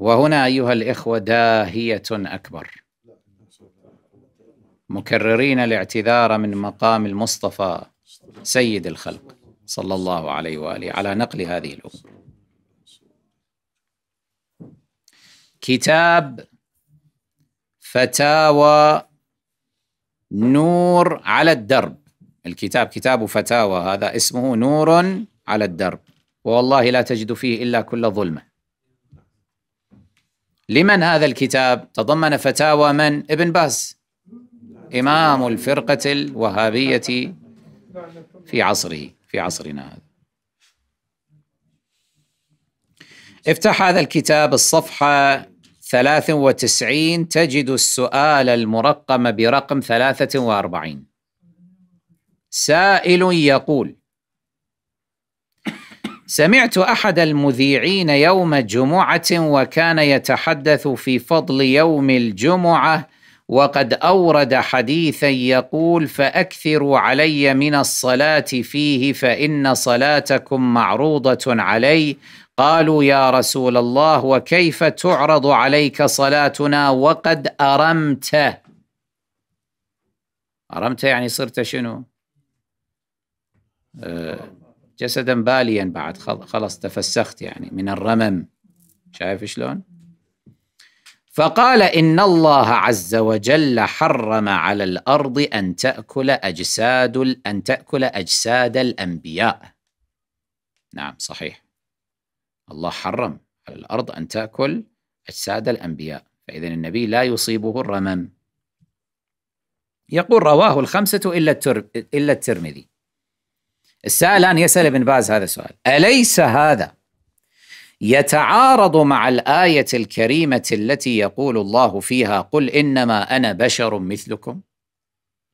وهنا أيها الإخوة داهية أكبر مكررين الاعتذار من مقام المصطفى سيد الخلق صلى الله عليه وآله على نقل هذه الأمور كتاب فتاوى نور على الدرب الكتاب كتاب فتاوى هذا اسمه نور على الدرب والله لا تجد فيه إلا كل ظلمه لمن هذا الكتاب تضمن فتاوى من ابن باز إمام الفرقة الوهابية في عصره في عصرنا هذا افتح هذا الكتاب الصفحة 93 تجد السؤال المرقم برقم 43 سائل يقول سمعت احد المذيعين يوم جمعه وكان يتحدث في فضل يوم الجمعه وقد اورد حديثا يقول فاكثروا علي من الصلاه فيه فان صلاتكم معروضه علي قالوا يا رسول الله وكيف تعرض عليك صلاتنا وقد ارمت ارمت يعني صرت شنو أه جسدا باليا بعد خلص تفسخت يعني من الرمم شايف شلون؟ فقال ان الله عز وجل حرم على الارض ان تاكل اجساد ان تاكل اجساد الانبياء. نعم صحيح. الله حرم على الارض ان تاكل اجساد الانبياء، فاذا النبي لا يصيبه الرمم. يقول رواه الخمسه الا الا الترمذي. السائل الآن يسأل ابن باز هذا السؤال أليس هذا يتعارض مع الآية الكريمة التي يقول الله فيها قل إنما أنا بشر مثلكم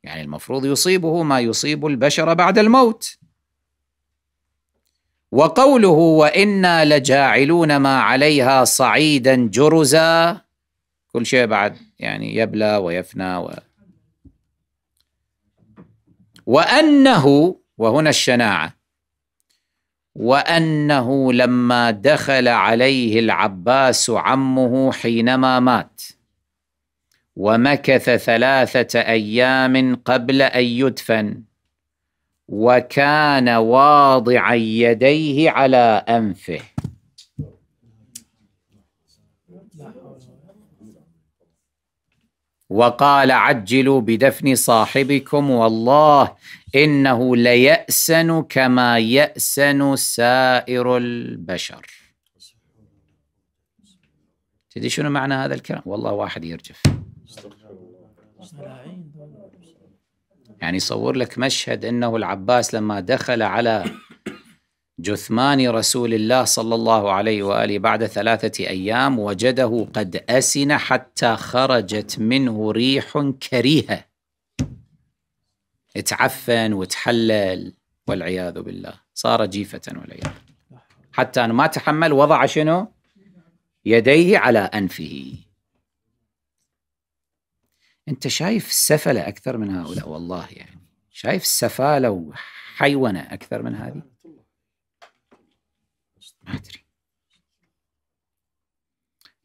يعني المفروض يصيبه ما يصيب البشر بعد الموت وقوله وإنا لجاعلون ما عليها صعيدا جرزا كل شيء بعد يعني يبلى ويفنى و وأنه وهنا الشناعه وانه لما دخل عليه العباس عمه حينما مات ومكث ثلاثه ايام قبل ان يدفن وكان واضعا يديه على انفه وقال عجلوا بدفن صاحبكم والله انه ليأسن كما يأسن سائر البشر. تدري شنو معنى هذا الكلام؟ والله واحد يرجف. يعني صور لك مشهد انه العباس لما دخل على جثمان رسول الله صلى الله عليه واله بعد ثلاثه ايام وجده قد اسن حتى خرجت منه ريح كريهه تعفن وتحلل والعياذ بالله صار جيفه والعياذ بالله حتى انه ما تحمل وضع شنو؟ يديه على انفه انت شايف السفله اكثر من هؤلاء والله يعني شايف السفاله وحيونه اكثر من هذه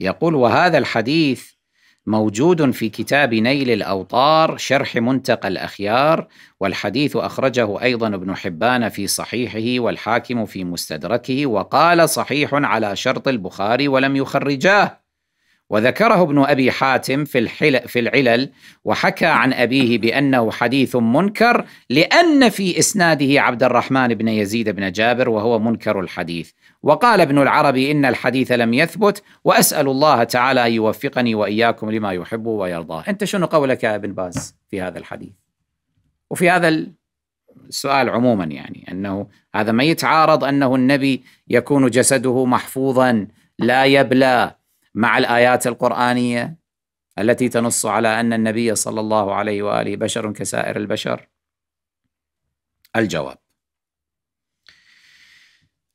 يقول وهذا الحديث موجود في كتاب نيل الاوطار شرح منتقى الاخيار والحديث اخرجه ايضا ابن حبان في صحيحه والحاكم في مستدركه وقال صحيح على شرط البخاري ولم يخرجاه وذكره ابن أبي حاتم في, الحل في العلل وحكى عن أبيه بأنه حديث منكر لأن في إسناده عبد الرحمن بن يزيد بن جابر وهو منكر الحديث وقال ابن العربي إن الحديث لم يثبت وأسأل الله تعالى أن يوفقني وإياكم لما يحب ويرضاه أنت شنو قولك يا ابن باز في هذا الحديث وفي هذا السؤال عموما يعني أنه هذا ما يتعارض أنه النبي يكون جسده محفوظا لا يبلى مع الايات القرانيه التي تنص على ان النبي صلى الله عليه واله بشر كسائر البشر؟ الجواب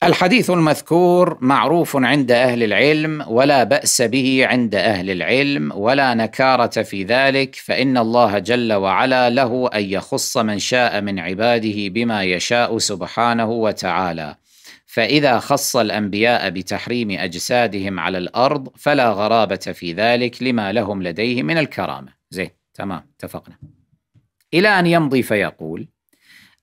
الحديث المذكور معروف عند اهل العلم ولا باس به عند اهل العلم ولا نكاره في ذلك فان الله جل وعلا له ان يخص من شاء من عباده بما يشاء سبحانه وتعالى فاذا خص الانبياء بتحريم اجسادهم على الارض فلا غرابه في ذلك لما لهم لديه من الكرامه زين تمام اتفقنا الى ان يمضي فيقول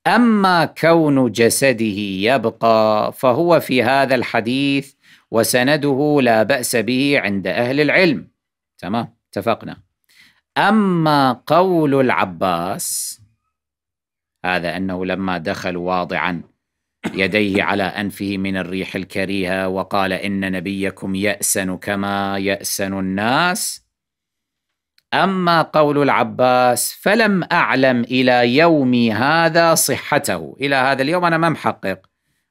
اما كون جسده يبقى فهو في هذا الحديث وسنده لا باس به عند اهل العلم تمام اتفقنا اما قول العباس هذا انه لما دخل واضعا يديه على انفه من الريح الكريهه وقال ان نبيكم ياسن كما ياسن الناس اما قول العباس فلم اعلم الى يومي هذا صحته الى هذا اليوم انا ما محقق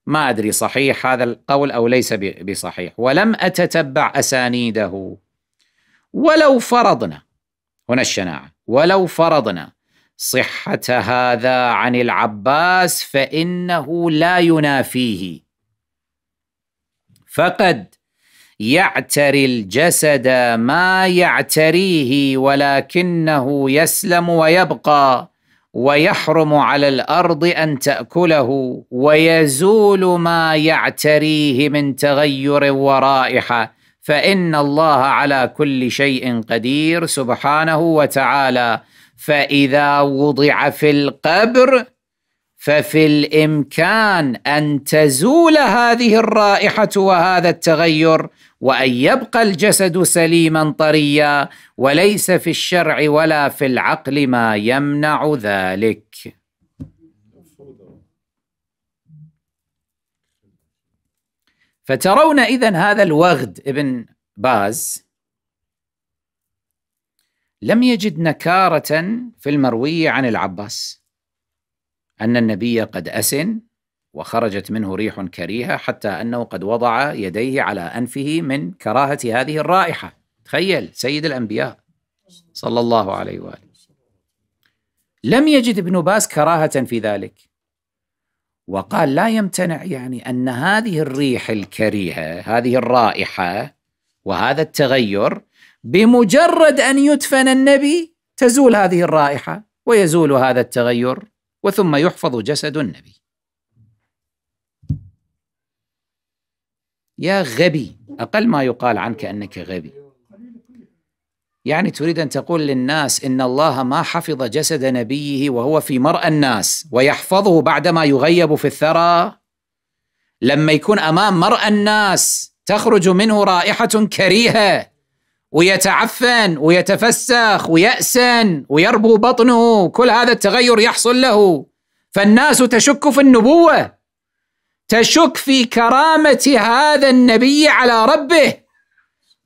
ما ادري صحيح هذا القول او ليس بصحيح ولم اتتبع اسانيده ولو فرضنا هنا الشناعه ولو فرضنا صحه هذا عن العباس فانه لا ينافيه فقد يعتري الجسد ما يعتريه ولكنه يسلم ويبقى ويحرم على الارض ان تاكله ويزول ما يعتريه من تغير ورائحه فان الله على كل شيء قدير سبحانه وتعالى فاذا وضع في القبر ففي الامكان ان تزول هذه الرائحه وهذا التغير وان يبقى الجسد سليما طريا وليس في الشرع ولا في العقل ما يمنع ذلك فترون إذا هذا الوغد ابن باز لم يجد نكارة في المروية عن العباس أن النبي قد أسن وخرجت منه ريح كريهة حتى أنه قد وضع يديه على أنفه من كراهة هذه الرائحة تخيل سيد الأنبياء صلى الله عليه وآله لم يجد ابن باز كراهة في ذلك وقال لا يمتنع يعني ان هذه الريح الكريهه هذه الرائحه وهذا التغير بمجرد ان يدفن النبي تزول هذه الرائحه ويزول هذا التغير وثم يحفظ جسد النبي يا غبي اقل ما يقال عنك انك غبي يعني تريد ان تقول للناس ان الله ما حفظ جسد نبيه وهو في مرأى الناس ويحفظه بعدما يغيب في الثرى لما يكون امام مرأى الناس تخرج منه رائحه كريهه ويتعفن ويتفسخ ويأسن ويربو بطنه كل هذا التغير يحصل له فالناس تشك في النبوه تشك في كرامه هذا النبي على ربه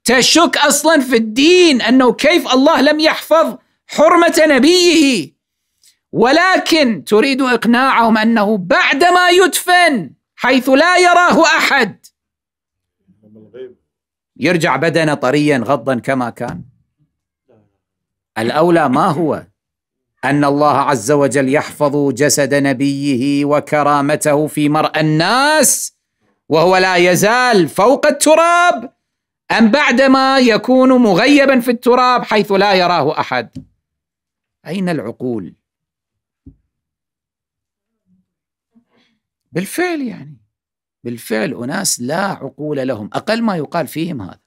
تشك اصلا في الدين انه كيف الله لم يحفظ حرمه نبيه ولكن تريد اقناعهم انه بعدما يدفن حيث لا يراه احد يرجع بدنه طريا غضا كما كان الاولى ما هو ان الله عز وجل يحفظ جسد نبيه وكرامته في مرأى الناس وهو لا يزال فوق التراب أم بعدما يكون مغيبا في التراب حيث لا يراه أحد أين العقول بالفعل يعني بالفعل أناس لا عقول لهم أقل ما يقال فيهم هذا